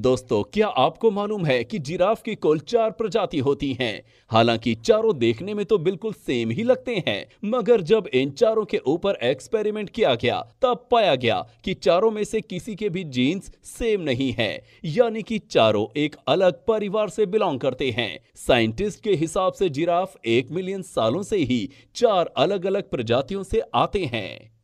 दोस्तों क्या आपको मालूम है कि जिराफ की कुल चार प्रजाति होती हैं हालांकि चारों देखने में तो बिल्कुल सेम ही लगते हैं मगर जब इन चारों के ऊपर एक्सपेरिमेंट किया गया तब पाया गया कि चारों में से किसी के भी जीन्स सेम नहीं है यानी कि चारों एक अलग परिवार से बिलोंग करते हैं साइंटिस्ट के हिसाब से जिराफ एक मिलियन सालों से ही चार अलग अलग प्रजातियों से आते हैं